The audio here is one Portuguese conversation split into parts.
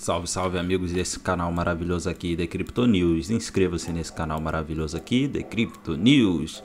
Salve, salve amigos desse canal maravilhoso aqui, The Crypto News. Inscreva-se nesse canal maravilhoso aqui, The Crypto News.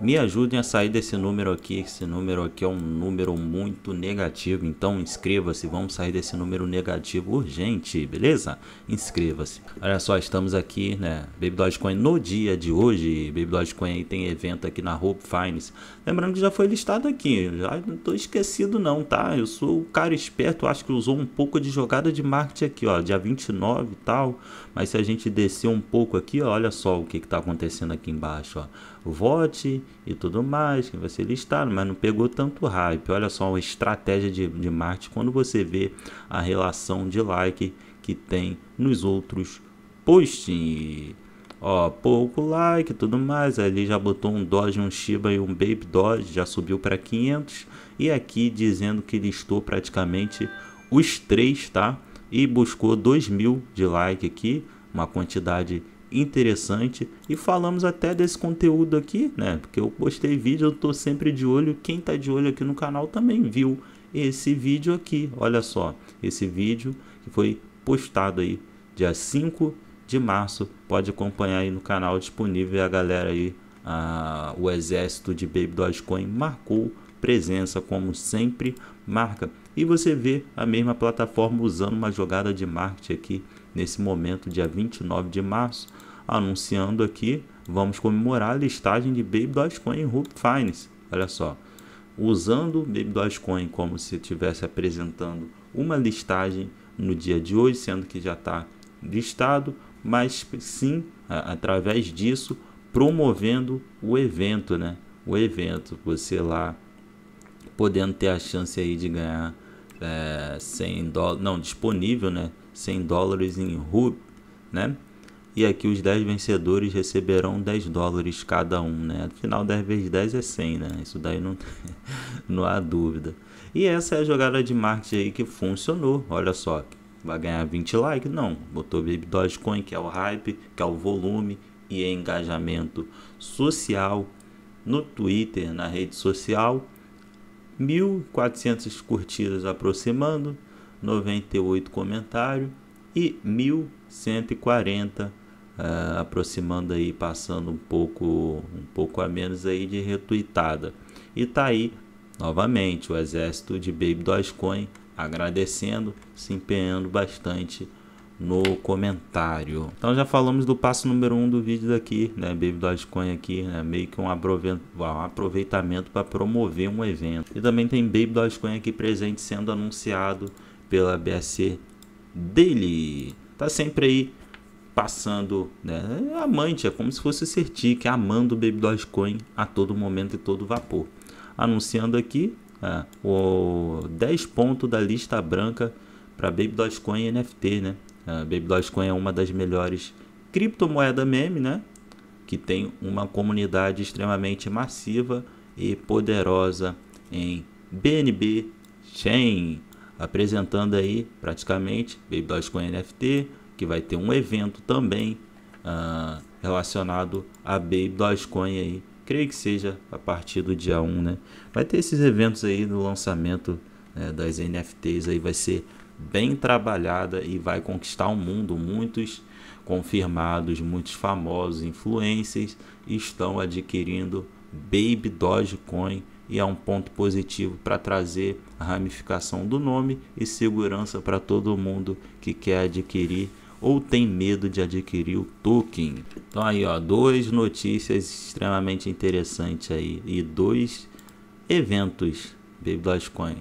Me ajudem a sair desse número aqui. Esse número aqui é um número muito negativo. Então inscreva-se. Vamos sair desse número negativo urgente, beleza? Inscreva-se. Olha só, estamos aqui, né? Baby Dogecoin no dia de hoje. Baby Dogecoin tem evento aqui na Hope Finance. Lembrando que já foi listado aqui. Já não tô esquecido não, tá? Eu sou o cara esperto. Acho que usou um pouco de jogada de marketing aqui, ó. Dia 29 e tal. Mas se a gente descer um pouco aqui, ó, olha só o que que tá acontecendo aqui embaixo, ó vote e tudo mais, que vai ser listado, mas não pegou tanto hype. Olha só a estratégia de, de marketing quando você vê a relação de like que tem nos outros posts. Ó, pouco like tudo mais, ali já botou um Doge, um Shiba e um Baby Doge, já subiu para 500. E aqui dizendo que listou praticamente os três, tá? E buscou 2 mil de like aqui, uma quantidade interessante e falamos até desse conteúdo aqui, né? Porque eu postei vídeo, eu tô sempre de olho, quem tá de olho aqui no canal também viu esse vídeo aqui. Olha só, esse vídeo que foi postado aí dia 5 de março, pode acompanhar aí no canal disponível a galera aí a, o exército de Baby Dogecoin marcou presença como sempre marca. E você vê a mesma plataforma usando uma jogada de marketing aqui nesse momento, dia 29 de março, anunciando aqui, vamos comemorar a listagem de Baby Dogecoin em Hoop Finance. Olha só, usando Baby Dogecoin como se estivesse apresentando uma listagem no dia de hoje, sendo que já está listado, mas sim, através disso, promovendo o evento, né? O evento, você lá podendo ter a chance aí de ganhar é, 100 dólares, não, disponível, né? 100 dólares em RUB, né? E aqui os 10 vencedores receberão 10 dólares cada um, né? Afinal, 10 vezes 10 é 100, né? Isso daí não, não há dúvida. E essa é a jogada de marketing aí que funcionou. Olha só, vai ganhar 20 likes? Não. Botou Baby Dogecoin, que é o hype, que é o volume e é engajamento social no Twitter, na rede social. 1.400 curtidas aproximando, 98 comentários e 1.140 uh, aproximando aí, passando um pouco, um pouco a menos aí de retuitada. E tá aí, novamente, o exército de Baby Dogecoin agradecendo, se empenhando bastante no comentário. Então já falamos do passo número um do vídeo daqui, né? Baby Dogecoin aqui, né? Meio que um aproveitamento para promover um evento. E também tem Baby Dogecoin aqui presente sendo anunciado pela BSC dele. Tá sempre aí passando, né? É amante, é como se fosse que amando o Baby Dogecoin a todo momento e todo vapor. Anunciando aqui é, o 10 ponto da lista branca para Baby Dogecoin NFT, né? É, Baby Dogecoin é uma das melhores criptomoeda meme, né? Que tem uma comunidade extremamente massiva e poderosa em BNB Chain, apresentando aí praticamente Baby Dogecoin NFT, que vai ter um evento também uh, relacionado a Babe Dogecoin aí. Creio que seja a partir do dia 1, né? Vai ter esses eventos aí no lançamento né, das NFTs aí, vai ser bem trabalhada e vai conquistar o um mundo. Muitos confirmados, muitos famosos, influencers estão adquirindo Baby Dogecoin e é um ponto positivo para trazer a ramificação do nome e segurança para todo mundo que quer adquirir ou tem medo de adquirir o token. Então aí, ó, duas notícias extremamente interessantes aí e dois eventos Baby Coin.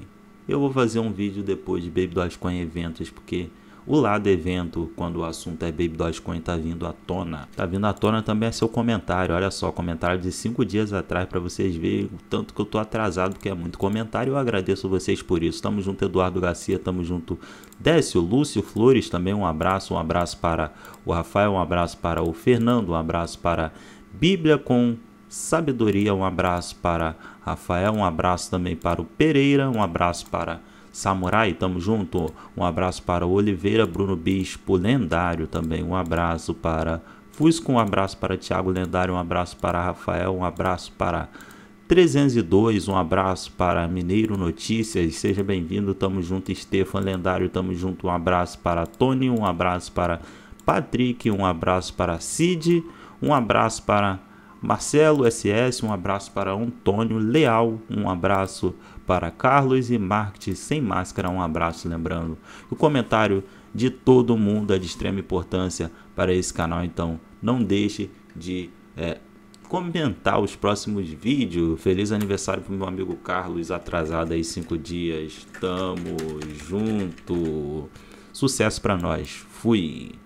Eu vou fazer um vídeo depois de Baby Coin eventos porque o lado evento, quando o assunto é Baby Dogecoin, tá vindo à tona. Tá vindo à tona também é seu comentário. Olha só, comentário de cinco dias atrás para vocês verem o tanto que eu tô atrasado, que é muito comentário. Eu agradeço vocês por isso. Tamo junto, Eduardo Garcia, tamo junto, Décio, Lúcio Flores também. Um abraço, um abraço para o Rafael, um abraço para o Fernando, um abraço para Bíblia com Sabedoria, um abraço para Rafael, um abraço também para o Pereira, um abraço para Samurai, tamo junto. Um abraço para Oliveira, Bruno Bispo, lendário também. Um abraço para Fusco, um abraço para Tiago Lendário, um abraço para Rafael, um abraço para 302, um abraço para Mineiro Notícias, seja bem-vindo, tamo junto, Estefan Lendário, tamo junto, um abraço para Tony, um abraço para Patrick, um abraço para Cid, um abraço para Marcelo SS, um abraço para Antônio Leal, um abraço para Carlos e Marketing Sem Máscara, um abraço. Lembrando, o comentário de todo mundo é de extrema importância para esse canal, então não deixe de é, comentar os próximos vídeos. Feliz aniversário para meu amigo Carlos, atrasado aí cinco dias. Tamo junto. Sucesso para nós. Fui.